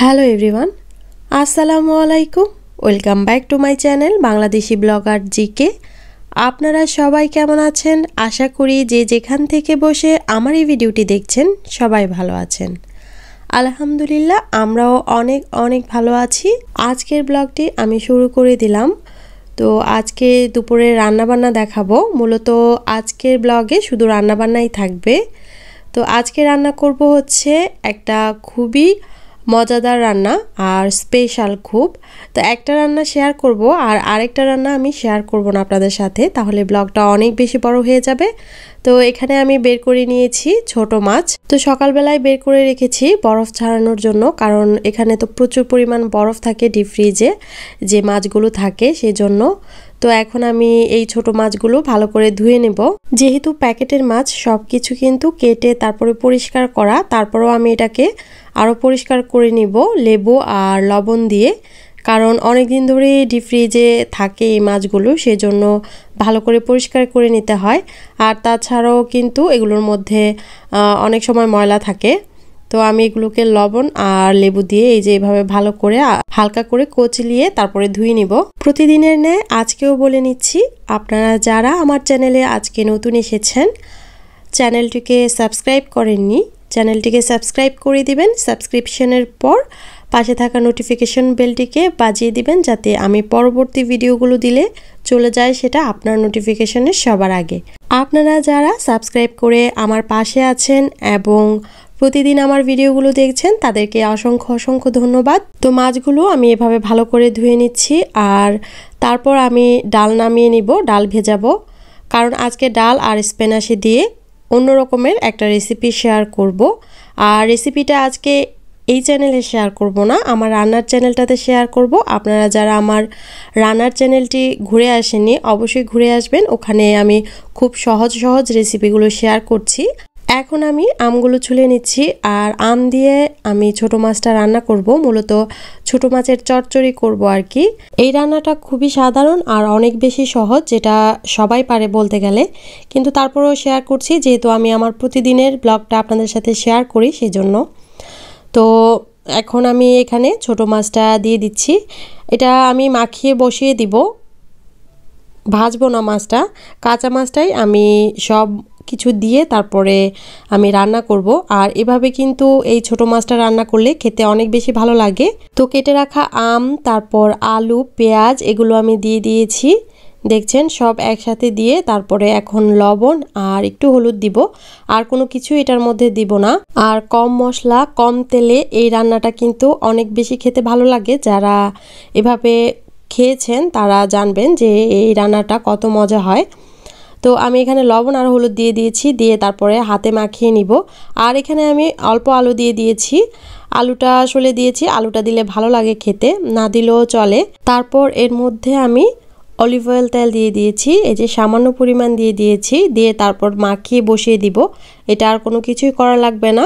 hello everyone আসসালামু আলাইকুম welcome back to my channel Bangladeshi blogger GK আপনারা সবাই কেমন আছেন আশা করি যে যেখান থেকে বসে আমার এই ভিডিওটি দেখছেন সবাই ভালো আছেন আলহামদুলিল্লাহ আমরাও অনেক অনেক ভালো আছি আজকের ব্লগটি আমি শুরু করে দিলাম তো আজকে দুপুরে রান্নাবান্না দেখাবো মূলত আজকের ব্লগে শুধু রান্নাবান্নাই থাকবে তো আজকে রান্না করব হচ্ছে একটা খুবই মজাদার রান্না আর স্পেশাল খুব তো একটা রান্না শেয়ার করব আর আরেকটা রান্না আমি শেয়ার করব না আপনাদের সাথে তাহলে ব্লগটা অনেক বেশি বড় হয়ে যাবে তো এখানে আমি বের করে নিয়েছি ছোট মাছ তো সকালবেলায় বের করে রেখেছি বরফ ছাড়ানোর জন্য কারণ এখানে তো প্রচুর পরিমাণ বরফ থাকে ডিপ ফ্রিজে যে মাছগুলো থাকে সেজন্য তো এখন আমি এই ছোট মাছগুলো ভালো করে ধুয়ে নেব যেহেতু প্যাকেটের মাছ সব কিছু কিন্তু কেটে তারপরে পরিষ্কার করা তারপরেও আমি এটাকে আরও পরিষ্কার করে নিব লেবু আর লবণ দিয়ে কারণ অনেক দিন ধরে ডিপ ফ্রিজে থাকে এই মাছগুলো সেজন্য ভালো করে পরিষ্কার করে নিতে হয় আর তাছাড়াও কিন্তু এগুলোর মধ্যে অনেক সময় ময়লা থাকে তো আমি এগুলোকে লবণ আর লেবু দিয়ে এই যে এভাবে ভালো করে হালকা করে কচলিয়ে তারপরে ধুয়ে নিব প্রতিদিনের ন্যায় আজকেও বলে নিচ্ছি আপনারা যারা আমার চ্যানেলে আজকে নতুন এসেছেন চ্যানেলটিকে সাবস্ক্রাইব করেননি চ্যানেলটিকে সাবস্ক্রাইব করে দিবেন সাবস্ক্রিপশনের পর পাশে থাকা নোটিফিকেশন বেলটিকে বাজিয়ে দিবেন যাতে আমি পরবর্তী ভিডিওগুলো দিলে চলে যায় সেটা আপনার নোটিফিকেশনের সবার আগে আপনারা যারা সাবস্ক্রাইব করে আমার পাশে আছেন এবং প্রতিদিন আমার ভিডিওগুলো দেখছেন তাদেরকে অসংখ্য অসংখ্য ধন্যবাদ তো মাছগুলো আমি এভাবে ভালো করে ধুয়ে নিচ্ছি আর তারপর আমি ডাল নামিয়ে নিব ডাল ভেজাবো কারণ আজকে ডাল আর স্পেনাশি দিয়ে অন্য রকমের একটা রেসিপি শেয়ার করব আর রেসিপিটা আজকে এই চ্যানেলে শেয়ার করব না আমার রান্নার চ্যানেলটাতে শেয়ার করব আপনারা যারা আমার রান্নার চ্যানেলটি ঘুরে আসেননি অবশ্যই ঘুরে আসবেন ওখানে আমি খুব সহজ সহজ রেসিপিগুলো শেয়ার করছি এখন আমি আমগুলো ছুলে নিচ্ছি আর আম দিয়ে আমি ছোট মাছটা রান্না করব মূলত ছোট মাছের চটচড়ি করব আর কি এই রান্নাটা খুবই সাধারণ আর অনেক বেশি সহজ যেটা সবাই পারে বলতে গেলে কিন্তু তারপরেও শেয়ার করছি যেহেতু আমি আমার প্রতিদিনের ব্লগটা আপনাদের সাথে শেয়ার করি সেই জন্য তো এখন আমি এখানে ছোট মাছটা দিয়ে দিচ্ছি এটা আমি মাখিয়ে বসিয়ে দিব ভাজবো না মাছটা কাঁচা মাছটাই আমি সব কিছু দিয়ে তারপরে আমি রান্না করব আর এভাবে কিন্তু এই ছোট মাছটা রান্না করলে খেতে অনেক বেশি ভালো লাগে তো কেটে রাখা আম তারপর আলু পেঁয়াজ এগুলো আমি দিয়ে দিয়েছি দেখছেন সব একসাথে দিয়ে তারপরে এখন লবণ আর একটু হলুদ দিব আর কোনো কিছু এটার মধ্যে দিব না আর কম মশলা কম তেলে এই রান্নাটা কিন্তু অনেক বেশি খেতে ভালো লাগে যারা এভাবে খেয়েছেন তারা জানবেন যে এই রান্নাটা কত মজা হয় তো আমি এখানে লবণ আর হলুদ দিয়ে দিয়েছি দিয়ে তারপরে হাতে মাখিয়ে নিব আর এখানে আমি অল্প আলু দিয়ে দিয়েছি আলুটা আসলে দিয়েছি আলুটা দিলে ভালো লাগে খেতে না দিলেও চলে তারপর এর মধ্যে আমি অলিভ অয়েল তেল দিয়ে দিয়েছি এই যে সামান্য পরিমাণ দিয়ে দিয়েছি দিয়ে তারপর মাখিয়ে বসিয়ে দিব এটা আর কোনো কিছুই করা লাগবে না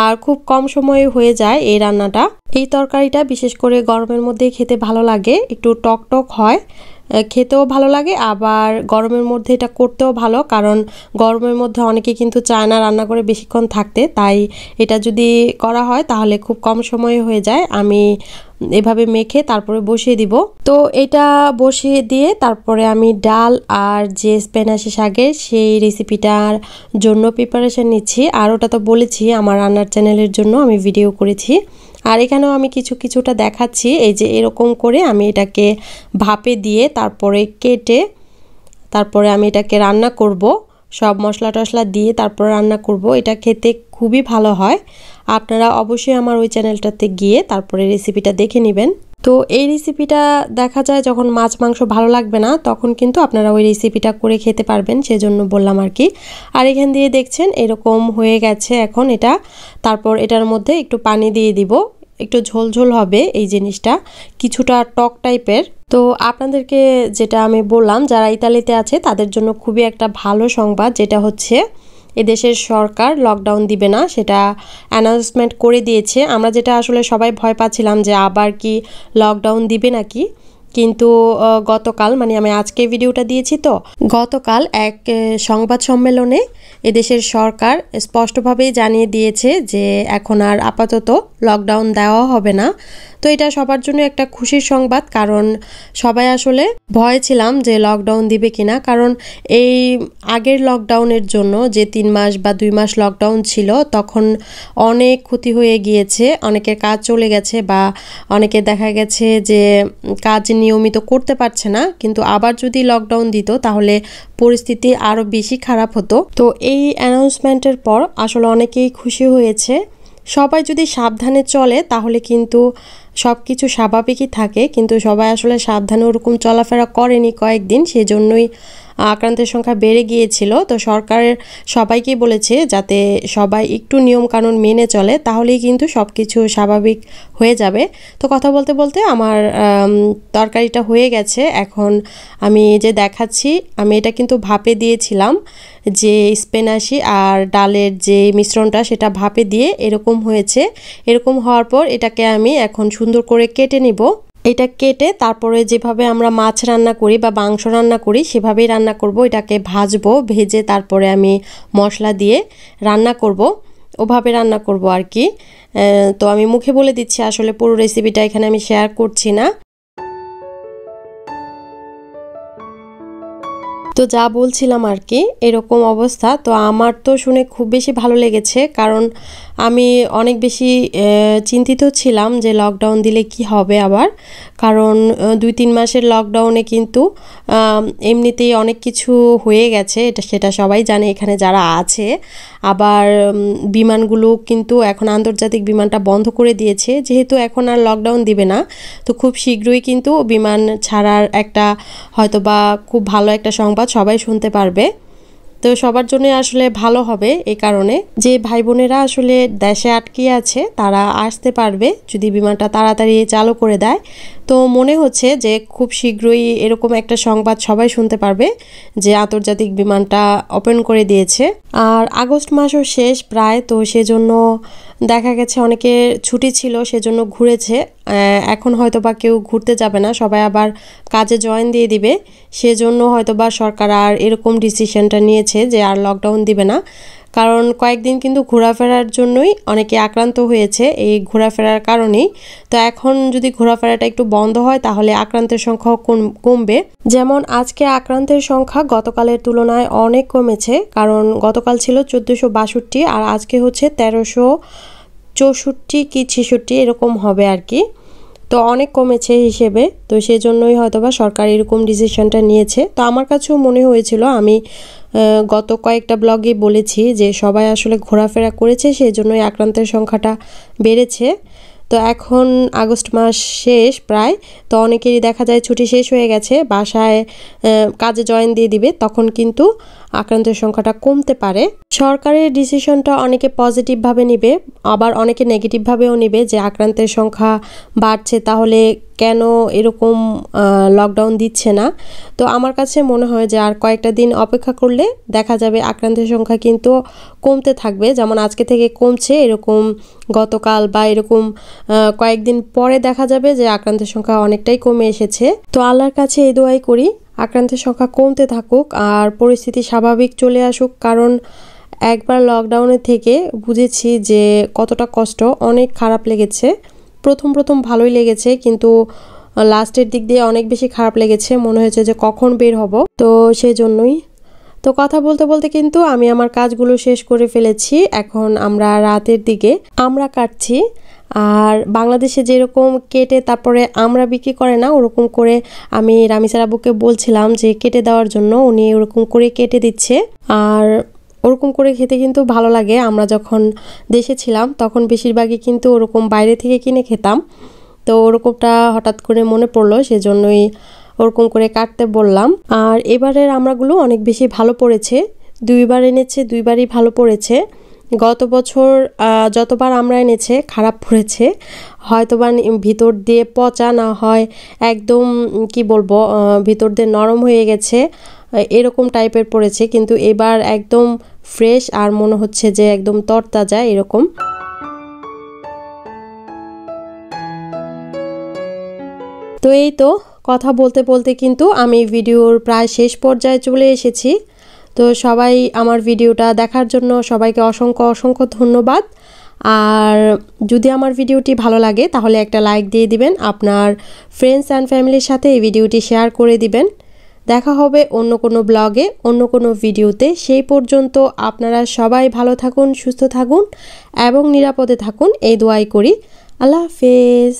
আর খুব কম সময়ে হয়ে যায় এই রান্নাটা এই তরকারিটা বিশেষ করে গরমের মধ্যে খেতে ভালো লাগে একটু টক টক হয় খেতেও ভালো লাগে আবার গরমের মধ্যে এটা করতেও ভালো কারণ গরমের মধ্যে অনেকে কিন্তু চায় না রান্না করে বেশিক্ষণ থাকতে তাই এটা যদি করা হয় তাহলে খুব কম সময়ে হয়ে যায় আমি এভাবে মেখে তারপরে বসিয়ে দিব তো এটা বসিয়ে দিয়ে তারপরে আমি ডাল আর যে স্পেনাশি শাকের সেই রেসিপিটার জন্য প্রিপারেশান নিচ্ছি আর ওটা তো বলেছি আমার রান্নার চ্যানেলের জন্য আমি ভিডিও করেছি আর এখানেও আমি কিছু কিছুটা দেখাচ্ছি এই যে এরকম করে আমি এটাকে ভাপে দিয়ে তারপরে কেটে তারপরে আমি এটাকে রান্না করবো সব মশলা টশলা দিয়ে তারপর রান্না করব এটা খেতে খুবই ভালো হয় আপনারা অবশ্যই আমার ওই চ্যানেলটাতে গিয়ে তারপরে রেসিপিটা দেখে নেবেন তো এই রেসিপিটা দেখা যায় যখন মাছ মাংস ভালো লাগবে না তখন কিন্তু আপনারা ওই রেসিপিটা করে খেতে পারবেন সেজন্য বললাম আর কি আর এখান দিয়ে দেখছেন এরকম হয়ে গেছে এখন এটা তারপর এটার মধ্যে একটু পানি দিয়ে দিব একটু ঝোলঝোল হবে এই জিনিসটা কিছুটা টক টাইপের তো আপনাদেরকে যেটা আমি বললাম যারা ইতালিতে আছে তাদের জন্য খুবই একটা ভালো সংবাদ যেটা হচ্ছে এদেশের সরকার লকডাউন দিবে না সেটা অ্যানাউন্সমেন্ট করে দিয়েছে আমরা যেটা আসলে সবাই ভয় পাচ্ছিলাম যে আবার কি লকডাউন দিবে নাকি কিন্তু গতকাল মানে আমি আজকে ভিডিওটা দিয়েছি তো গতকাল এক সংবাদ সম্মেলনে এদেশের সরকার স্পষ্টভাবেই জানিয়ে দিয়েছে যে এখন আর আপাতত লকডাউন দেওয়া হবে না তো এটা সবার জন্য একটা খুশির সংবাদ কারণ সবাই আসলে ভয় ছিলাম যে লকডাউন দিবে কিনা কারণ এই আগের লকডাউনের জন্য যে তিন মাস বা দুই মাস লকডাউন ছিল তখন অনেক ক্ষতি হয়ে গিয়েছে অনেকের কাজ চলে গেছে বা অনেকে দেখা গেছে যে কাজ নিয়মিত করতে পারছে না কিন্তু আবার যদি লকডাউন দিত তাহলে পরিস্থিতি আরও বেশি খারাপ হতো তো এই অ্যানাউন্সমেন্টের পর আসলে অনেকেই খুশি হয়েছে সবাই যদি সাবধানে চলে তাহলে কিন্তু সব কিছু স্বাভাবিকই থাকে কিন্তু সবাই আসলে সাবধানে ওরকম চলাফেরা করেনি কয়েকদিন সেজন্যই আক্রান্তের সংখ্যা বেড়ে গিয়েছিল তো সরকারের সবাইকেই বলেছে যাতে সবাই একটু নিয়মকানুন মেনে চলে তাহলেই কিন্তু সব কিছু স্বাভাবিক হয়ে যাবে তো কথা বলতে বলতে আমার তরকারিটা হয়ে গেছে এখন আমি যে দেখাচ্ছি আমি এটা কিন্তু ভাপে দিয়েছিলাম যে স্পেনাশি আর ডালের যে মিশ্রণটা সেটা ভাপে দিয়ে এরকম হয়েছে এরকম হওয়ার পর এটাকে আমি এখন সুন্দর করে কেটে নিব এটা কেটে তারপরে যেভাবে আমরা মাছ রান্না করি বা মাংস রান্না করি সেভাবেই রান্না করব এটাকে ভাজবো ভেজে তারপরে আমি মশলা দিয়ে রান্না করব ওভাবে রান্না করব আর কি তো আমি মুখে বলে দিচ্ছি আসলে পুরো রেসিপিটা এখানে আমি শেয়ার করছি না তো যা বলছিলাম আর কি এরকম অবস্থা তো আমার তো শুনে খুব বেশি ভালো লেগেছে কারণ আমি অনেক বেশি চিন্তিত ছিলাম যে লকডাউন দিলে কি হবে আবার কারণ দুই তিন মাসের লকডাউনে কিন্তু এমনিতেই অনেক কিছু হয়ে গেছে এটা সেটা সবাই জানে এখানে যারা আছে আবার বিমানগুলো কিন্তু এখন আন্তর্জাতিক বিমানটা বন্ধ করে দিয়েছে যেহেতু এখন আর লকডাউন দিবে না তো খুব শীঘ্রই কিন্তু বিমান ছাড়ার একটা হয়তো বা খুব ভালো একটা সংবাদ সবাই শুনতে পারবে তো সবার জন্য আসলে ভালো হবে এ কারণে যে ভাই বোনেরা আসলে দেশে আটকে আছে তারা আসতে পারবে যদি বিমানটা তাড়াতাড়ি চালু করে দেয় তো মনে হচ্ছে যে খুব শীঘ্রই এরকম একটা সংবাদ সবাই শুনতে পারবে যে আন্তর্জাতিক বিমানটা ওপেন করে দিয়েছে আর আগস্ট মাসও শেষ প্রায় তো সেজন্য দেখা গেছে অনেকের ছুটি ছিল সেজন্য ঘুরেছে এখন হয়তো বা কেউ ঘুরতে যাবে না সবাই আবার কাজে জয়েন দিয়ে দিবে সেজন্য হয়তো বা সরকার আর এরকম ডিসিশনটা নিয়েছে যে আর লকডাউন দিবে না কারণ কয়েকদিন কিন্তু ঘোরাফেরার জন্যই অনেকে আক্রান্ত হয়েছে এই ঘোরাফেরার কারণেই তো এখন যদি ঘোরাফেরাটা একটু বন্ধ হয় তাহলে আক্রান্তের সংখ্যাও কমবে যেমন আজকে আক্রান্তের সংখ্যা গতকালের তুলনায় অনেক কমেছে কারণ গতকাল ছিল চোদ্দোশো বাষট্টি আর আজকে হচ্ছে তেরোশো চৌষট্টি কি ছেষট্টি এরকম হবে আর কি তো অনেক কমেছে হিসেবে তো সেই জন্যই হয়তোবা সরকার এরকম ডিসিশনটা নিয়েছে তো আমার কাছেও মনে হয়েছিল আমি গত কয়েকটা ব্লগে বলেছি যে সবাই আসলে ঘোরাফেরা করেছে সেই জন্যই আক্রান্তের সংখ্যাটা বেড়েছে তো এখন আগস্ট মাস শেষ প্রায় তো অনেকেরই দেখা যায় ছুটি শেষ হয়ে গেছে বাসায় কাজে জয়েন দিয়ে দিবে তখন কিন্তু আক্রান্তের সংখ্যাটা কমতে পারে সরকারের ডিসিশনটা অনেকে পজিটিভভাবে নিবে আবার অনেকে নেগেটিভভাবেও নিবে যে আক্রান্তের সংখ্যা বাড়ছে তাহলে কেন এরকম লকডাউন দিচ্ছে না তো আমার কাছে মনে হয় যে আর কয়েকটা দিন অপেক্ষা করলে দেখা যাবে আক্রান্তের সংখ্যা কিন্তু কমতে থাকবে যেমন আজকে থেকে কমছে এরকম গতকাল বা এরকম কয়েকদিন পরে দেখা যাবে যে আক্রান্তের সংখ্যা অনেকটাই কমে এসেছে তো আল্লাহর কাছে এই দোয়াই করি আক্রান্তের সংখ্যা কমতে থাকুক আর পরিস্থিতি স্বাভাবিক চলে আসুক কারণ একবার লকডাউনের থেকে বুঝেছি যে কতটা কষ্ট অনেক খারাপ লেগেছে প্রথম প্রথম ভালোই লেগেছে কিন্তু লাস্টের দিক দিয়ে অনেক বেশি খারাপ লেগেছে মনে হয়েছে যে কখন বের হব তো সেই জন্যই তো কথা বলতে বলতে কিন্তু আমি আমার কাজগুলো শেষ করে ফেলেছি এখন আমরা রাতের দিকে আমরা কাটছি আর বাংলাদেশে যেরকম কেটে তারপরে আমরা বিক্রি করে না ওরকম করে আমি রামিসার আবুকে বলছিলাম যে কেটে দেওয়ার জন্য উনি ওরকম করে কেটে দিচ্ছে আর ওরকম করে খেতে কিন্তু ভালো লাগে আমরা যখন দেশে ছিলাম তখন বেশিরভাগই কিন্তু ওরকম বাইরে থেকে কিনে খেতাম তো ওরকমটা হঠাৎ করে মনে পড়লো সেজন্যই ওরকম করে কাটতে বললাম আর এবারের আমরাগুলো অনেক বেশি ভালো পড়েছে দুইবার এনেছে দুইবারই ভালো পড়েছে গত বছর যতবার আমরা এনেছে খারাপ পড়েছে হয়তোবা ভিতর দিয়ে পচা না হয় একদম কি বলবো ভিতর দিয়ে নরম হয়ে গেছে এরকম টাইপের পড়েছে কিন্তু এবার একদম ফ্রেশ আর মনে হচ্ছে যে একদম তরতাজা এরকম তো এই তো কথা বলতে বলতে কিন্তু আমি ভিডিওর প্রায় শেষ পর্যায়ে চলে এসেছি তো সবাই আমার ভিডিওটা দেখার জন্য সবাইকে অসংখ্য অসংখ্য ধন্যবাদ আর যদি আমার ভিডিওটি ভালো লাগে তাহলে একটা লাইক দিয়ে দিবেন আপনার ফ্রেন্ডস অ্যান্ড ফ্যামিলির সাথে এই ভিডিওটি শেয়ার করে দিবেন দেখা হবে অন্য কোনো ব্লগে অন্য কোনো ভিডিওতে সেই পর্যন্ত আপনারা সবাই ভালো থাকুন সুস্থ থাকুন এবং নিরাপদে থাকুন এই দোয়াই করি আল্লাহ হাফেজ